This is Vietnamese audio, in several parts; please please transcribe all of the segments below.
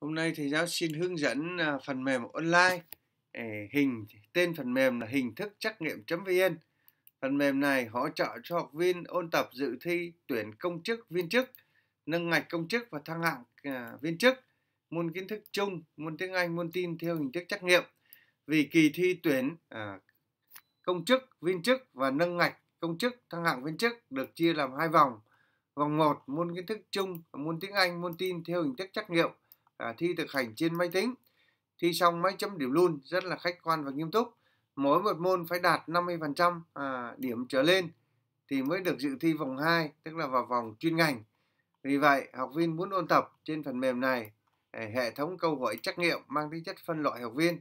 Hôm nay thầy giáo xin hướng dẫn à, phần mềm online hình tên phần mềm là hình thức trắc nghiệm.vn. Phần mềm này hỗ trợ cho học viên ôn tập dự thi tuyển công chức, viên chức, nâng ngạch công chức và thăng hạng à, viên chức, môn kiến thức chung, môn tiếng Anh, môn tin theo hình thức trắc nghiệm. Vì kỳ thi tuyển à, công chức, viên chức và nâng ngạch công chức, thăng hạng viên chức được chia làm hai vòng. Vòng 1 môn kiến thức chung, môn tiếng Anh, môn tin theo hình thức trắc nghiệm à, thi thực hành trên máy tính thi xong máy chấm điểm luôn rất là khách quan và nghiêm túc mỗi một môn phải đạt 50% à, điểm trở lên thì mới được dự thi vòng 2 tức là vào vòng chuyên ngành vì vậy học viên muốn ôn tập trên phần mềm này hệ thống câu hỏi trắc nghiệm mang tính chất phân loại học viên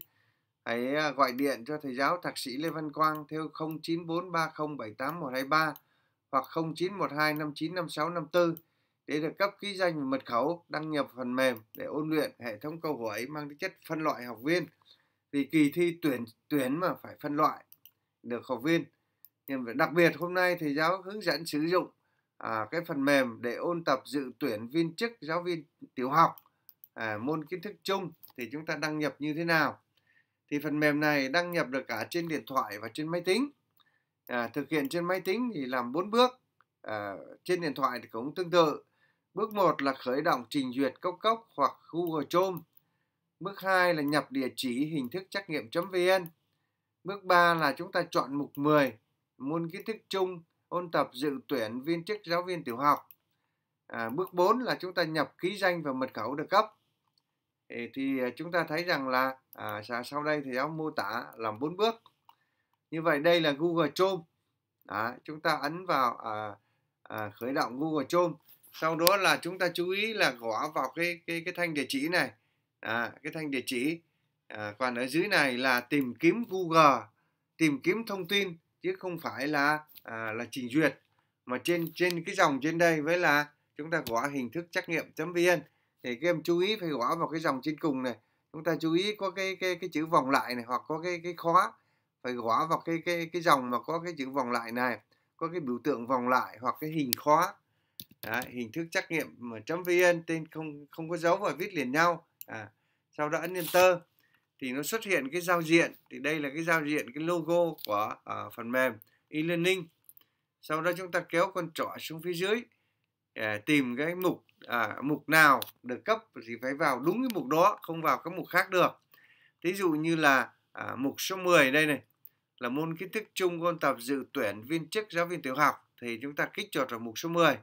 hãy à, gọi điện cho thầy giáo thạc sĩ Lê Văn Quang theo 0943078123 hoặc 0912595654 để được cấp ký danh và mật khẩu đăng nhập phần mềm để ôn luyện hệ thống câu hỏi mang tính chất phân loại học viên vì kỳ thi tuyển tuyển mà phải phân loại được học viên nhưng đặc biệt hôm nay thì giáo hướng dẫn sử dụng à, cái phần mềm để ôn tập dự tuyển viên chức giáo viên tiểu học à, môn kiến thức chung thì chúng ta đăng nhập như thế nào thì phần mềm này đăng nhập được cả trên điện thoại và trên máy tính à, thực hiện trên máy tính thì làm bốn bước à, trên điện thoại thì cũng tương tự Bước 1 là khởi động trình duyệt cốc cốc hoặc Google Chrome. Bước 2 là nhập địa chỉ hình thức trắc nghiệm.vn. Bước 3 là chúng ta chọn mục 10, môn kiến thức chung, ôn tập dự tuyển viên chức giáo viên tiểu học. À, bước 4 là chúng ta nhập ký danh và mật khẩu được cấp. Thì, à, chúng ta thấy rằng là à, sau đây thì giáo mô tả làm bốn bước. Như vậy đây là Google Chrome. À, chúng ta ấn vào à, à, khởi động Google Chrome sau đó là chúng ta chú ý là gõ vào cái cái cái thanh địa chỉ này à, cái thanh địa chỉ à, còn ở dưới này là tìm kiếm Google tìm kiếm thông tin chứ không phải là à, là trình duyệt mà trên trên cái dòng trên đây với là chúng ta gõ hình thức trắc nghiệm chấm vn thì các em chú ý phải gõ vào cái dòng trên cùng này chúng ta chú ý có cái cái cái chữ vòng lại này hoặc có cái cái khóa phải gõ vào cái cái cái dòng mà có cái chữ vòng lại này có cái biểu tượng vòng lại hoặc cái hình khóa Đấy, hình thức trắc nghiệm chấm vn tên không không có dấu và viết liền nhau à, sau đó ấn enter thì nó xuất hiện cái giao diện thì đây là cái giao diện cái logo của uh, phần mềm e-learning sau đó chúng ta kéo con trỏ xuống phía dưới để tìm cái mục à, mục nào được cấp thì phải vào đúng cái mục đó không vào các mục khác được ví dụ như là à, mục số 10 đây này là môn kiến thức chung ôn tập dự tuyển viên chức giáo viên tiểu học thì chúng ta kích chuột vào mục số 10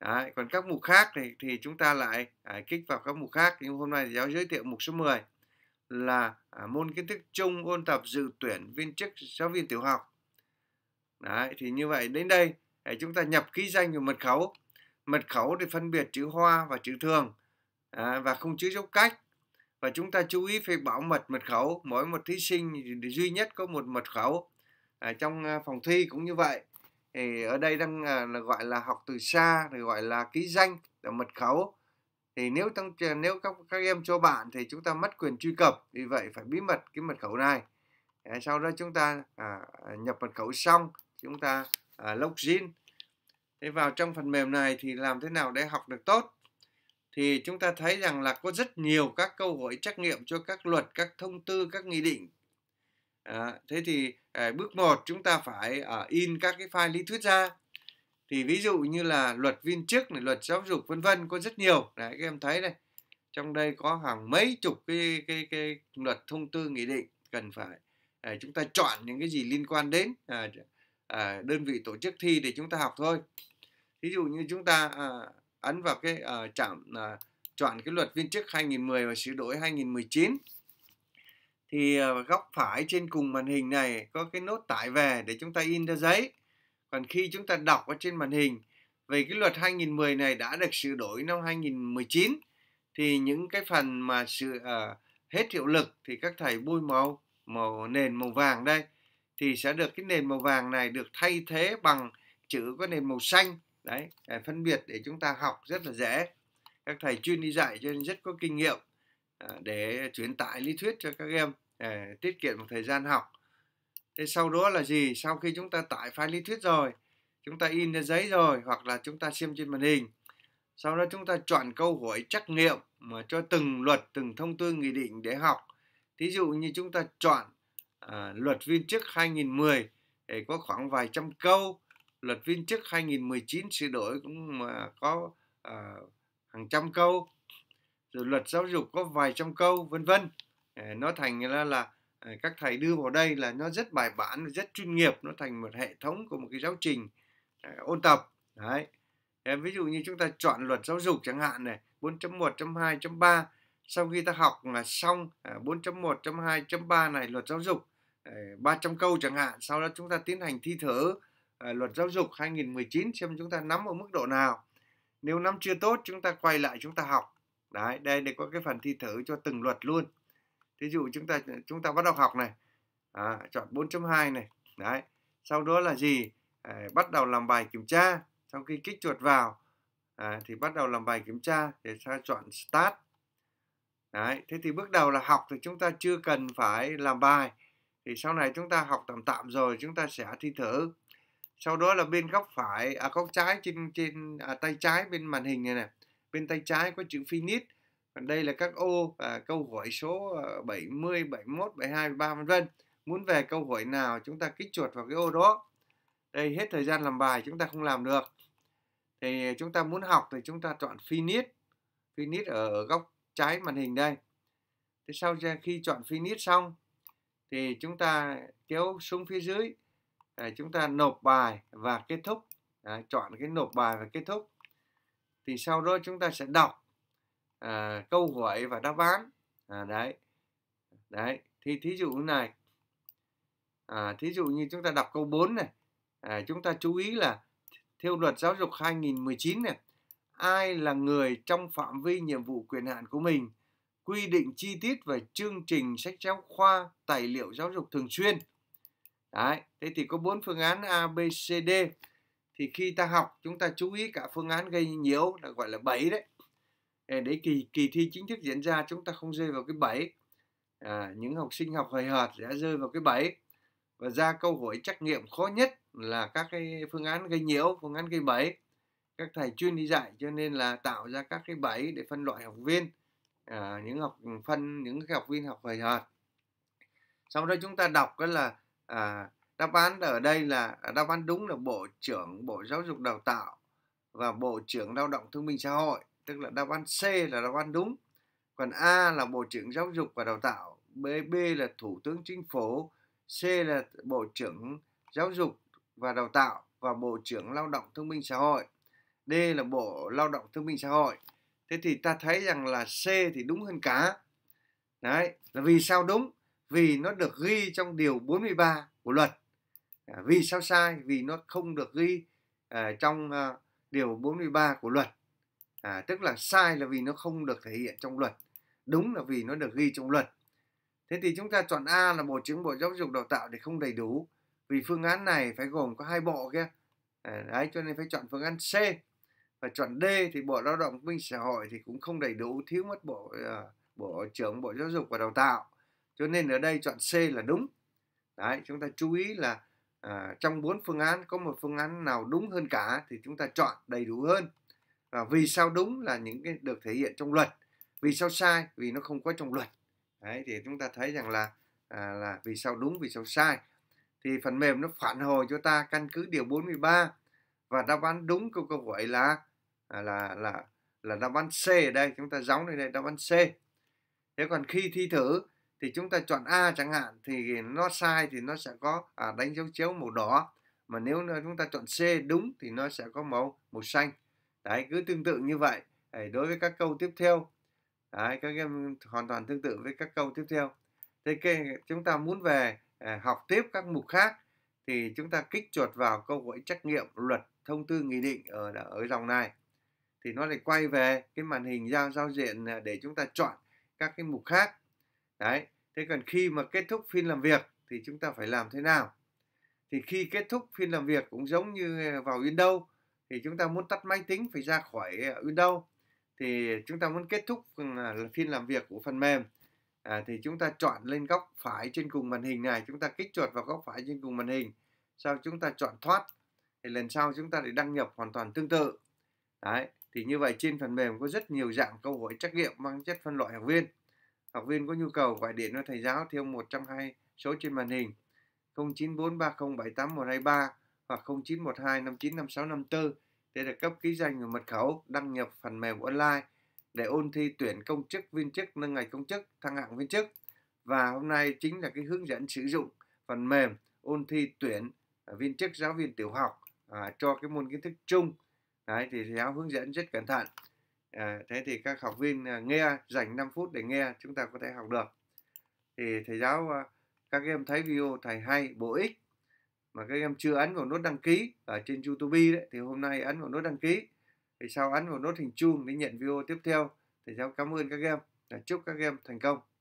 Đấy, còn các mục khác thì, thì chúng ta lại à, kích vào các mục khác nhưng hôm nay thì giáo giới thiệu mục số 10 là à, môn kiến thức chung ôn tập dự tuyển viên chức giáo viên tiểu học Đấy, thì như vậy đến đây để chúng ta nhập ký danh và mật khẩu mật khẩu để phân biệt chữ hoa và chữ thường à, và không chữ dấu cách và chúng ta chú ý phải bảo mật mật khẩu mỗi một thí sinh thì duy nhất có một mật khẩu à, trong à, phòng thi cũng như vậy thì ở đây đang à, là gọi là học từ xa thì gọi là ký danh là mật khẩu thì nếu tăng nếu các các em cho bạn thì chúng ta mất quyền truy cập vì vậy phải bí mật cái mật khẩu này sau đó chúng ta à, à, nhập mật khẩu xong chúng ta à, login thế vào trong phần mềm này thì làm thế nào để học được tốt thì chúng ta thấy rằng là có rất nhiều các câu hỏi trắc nghiệm cho các luật các thông tư các nghị định À, thế thì à, bước 1 chúng ta phải à, in các cái file lý thuyết ra. Thì ví dụ như là luật viên chức này, luật giáo dục vân vân có rất nhiều. Đấy các em thấy đây. Trong đây có hàng mấy chục cái cái cái luật thông tư nghị định cần phải à, chúng ta chọn những cái gì liên quan đến à, à, đơn vị tổ chức thi để chúng ta học thôi. Ví dụ như chúng ta à, ấn vào cái à, trạm à, chọn cái luật viên chức 2010 và sửa đổi 2019 thì ờ, góc phải trên cùng màn hình này có cái nốt tải về để chúng ta in ra giấy. Còn khi chúng ta đọc ở trên màn hình về cái luật 2010 này đã được sửa đổi năm 2019 thì những cái phần mà sự uh, hết hiệu lực thì các thầy bôi màu màu nền màu vàng đây thì sẽ được cái nền màu vàng này được thay thế bằng chữ có nền màu xanh đấy để phân biệt để chúng ta học rất là dễ các thầy chuyên đi dạy cho nên rất có kinh nghiệm ờ, để truyền tải lý thuyết cho các em để tiết kiệm một thời gian học thế sau đó là gì sau khi chúng ta tải file lý thuyết rồi chúng ta in ra giấy rồi hoặc là chúng ta xem trên màn hình sau đó chúng ta chọn câu hỏi trắc nghiệm mà cho từng luật từng thông tư nghị định để học thí dụ như chúng ta chọn à, luật viên chức 2010 để có khoảng vài trăm câu luật viên chức 2019 sửa đổi cũng mà có à, hàng trăm câu rồi luật giáo dục có vài trăm câu vân vân Ờ, nó thành ra là ờ, các thầy đưa vào đây là nó rất bài bản rất chuyên nghiệp nó thành một hệ thống của một cái giáo trình ờ, ôn tập đấy ví dụ như chúng ta chọn luật giáo dục chẳng hạn này 4.1.2.3 sau khi ta học là xong 4.1.2.3 này luật giáo dục 300 câu chẳng hạn sau đó chúng ta tiến hành thi thử luật giáo dục 2019 xem chúng ta nắm ở mức độ nào nếu nắm chưa tốt chúng ta quay lại chúng ta học đấy đây để có cái phần thi thử cho từng luật luôn thí dụ chúng ta chúng ta bắt đầu học này à, chọn 4.2 này đấy sau đó là gì à, bắt đầu làm bài kiểm tra sau khi kích chuột vào à, thì bắt đầu làm bài kiểm tra để ta chọn start đấy thế thì bước đầu là học thì chúng ta chưa cần phải làm bài thì sau này chúng ta học tạm tạm rồi chúng ta sẽ thi thử sau đó là bên góc phải à góc trái trên trên à, tay trái bên màn hình này nè bên tay trái có chữ finish đây là các ô à, câu hỏi số 70, 71, 72, 73 vân vân. Muốn về câu hỏi nào chúng ta kích chuột vào cái ô đó. Đây hết thời gian làm bài chúng ta không làm được. Thì chúng ta muốn học thì chúng ta chọn finish. Finish ở, góc trái màn hình đây. Thế sau khi chọn finish xong thì chúng ta kéo xuống phía dưới à, chúng ta nộp bài và kết thúc. À, chọn cái nộp bài và kết thúc. Thì sau đó chúng ta sẽ đọc à, câu hỏi và đáp án à, đấy đấy thì thí dụ như này à, thí dụ như chúng ta đọc câu 4 này à, chúng ta chú ý là theo luật giáo dục 2019 này ai là người trong phạm vi nhiệm vụ quyền hạn của mình quy định chi tiết về chương trình sách giáo khoa tài liệu giáo dục thường xuyên đấy thế thì có bốn phương án A B C D thì khi ta học chúng ta chú ý cả phương án gây nhiễu là gọi là 7 đấy để kỳ kỳ thi chính thức diễn ra chúng ta không rơi vào cái bẫy à, những học sinh học hời hợt đã rơi vào cái bẫy và ra câu hỏi trắc nghiệm khó nhất là các cái phương án gây nhiễu phương án gây bẫy các thầy chuyên đi dạy cho nên là tạo ra các cái bẫy để phân loại học viên à, những học phân những cái học viên học hời hợt sau đó chúng ta đọc đó là à, đáp án ở đây là à, đáp án đúng là bộ trưởng bộ giáo dục đào tạo và bộ trưởng lao động thương minh xã hội tức là đáp án C là đáp án đúng còn A là Bộ trưởng Giáo dục và Đào tạo B, B là Thủ tướng Chính phủ C là Bộ trưởng Giáo dục và Đào tạo và Bộ trưởng Lao động Thương binh Xã hội D là Bộ Lao động Thương binh Xã hội thế thì ta thấy rằng là C thì đúng hơn cả đấy là vì sao đúng vì nó được ghi trong điều 43 của luật à, vì sao sai vì nó không được ghi à, trong à, điều 43 của luật à, tức là sai là vì nó không được thể hiện trong luật đúng là vì nó được ghi trong luật thế thì chúng ta chọn a là bộ trưởng bộ giáo dục đào tạo thì không đầy đủ vì phương án này phải gồm có hai bộ kia à, đấy cho nên phải chọn phương án c và chọn d thì bộ lao động minh xã hội thì cũng không đầy đủ thiếu mất bộ uh, bộ trưởng bộ giáo dục và đào tạo cho nên ở đây chọn c là đúng đấy chúng ta chú ý là à, trong bốn phương án có một phương án nào đúng hơn cả thì chúng ta chọn đầy đủ hơn à, vì sao đúng là những cái được thể hiện trong luật vì sao sai vì nó không có trong luật đấy thì chúng ta thấy rằng là à, là vì sao đúng vì sao sai thì phần mềm nó phản hồi cho ta căn cứ điều 43 và đáp án đúng câu câu hỏi là à, là là là đáp án C ở đây chúng ta giống đây đây đáp án C thế còn khi thi thử thì chúng ta chọn A chẳng hạn thì nó sai thì nó sẽ có à, đánh dấu chiếu màu đỏ mà nếu chúng ta chọn C đúng thì nó sẽ có màu màu xanh đấy cứ tương tự như vậy đấy, đối với các câu tiếp theo đấy, các em hoàn toàn tương tự với các câu tiếp theo thế cái, chúng ta muốn về à, học tiếp các mục khác thì chúng ta kích chuột vào câu hỏi trách nghiệm luật thông tư nghị định ở ở dòng này thì nó lại quay về cái màn hình giao giao diện à, để chúng ta chọn các cái mục khác đấy thế còn khi mà kết thúc phiên làm việc thì chúng ta phải làm thế nào thì khi kết thúc phiên làm việc cũng giống như à, vào Windows thì chúng ta muốn tắt máy tính phải ra khỏi Windows ờ, thì chúng ta muốn kết thúc à, phiên làm việc của phần mềm à, thì chúng ta chọn lên góc phải trên cùng màn hình này chúng ta kích chuột vào góc phải trên cùng màn hình sau chúng ta chọn thoát thì lần sau chúng ta để đăng nhập hoàn toàn tương tự đấy thì như vậy trên phần mềm có rất nhiều dạng câu hỏi trắc nghiệm mang chất phân loại học viên học viên có nhu cầu gọi điện cho thầy giáo theo một trong hai số trên màn hình 0943078123 hoặc 0912 595654 để được cấp ký danh và mật khẩu đăng nhập phần mềm online để ôn thi tuyển công chức viên chức nâng ngạch công chức thăng hạng viên chức và hôm nay chính là cái hướng dẫn sử dụng phần mềm ôn thi tuyển à, viên chức giáo viên tiểu học à, cho cái môn kiến thức chung đấy thì giáo hướng dẫn rất cẩn thận à, thế thì các học viên à, nghe dành 5 phút để nghe chúng ta có thể học được thì thầy giáo à, các em thấy video thầy hay bổ ích mà các em chưa ấn vào nút đăng ký ở trên YouTube đấy thì hôm nay ấn vào nút đăng ký thì sau ấn vào nút hình chuông để nhận video tiếp theo thì cháu cảm ơn các em và chúc các em thành công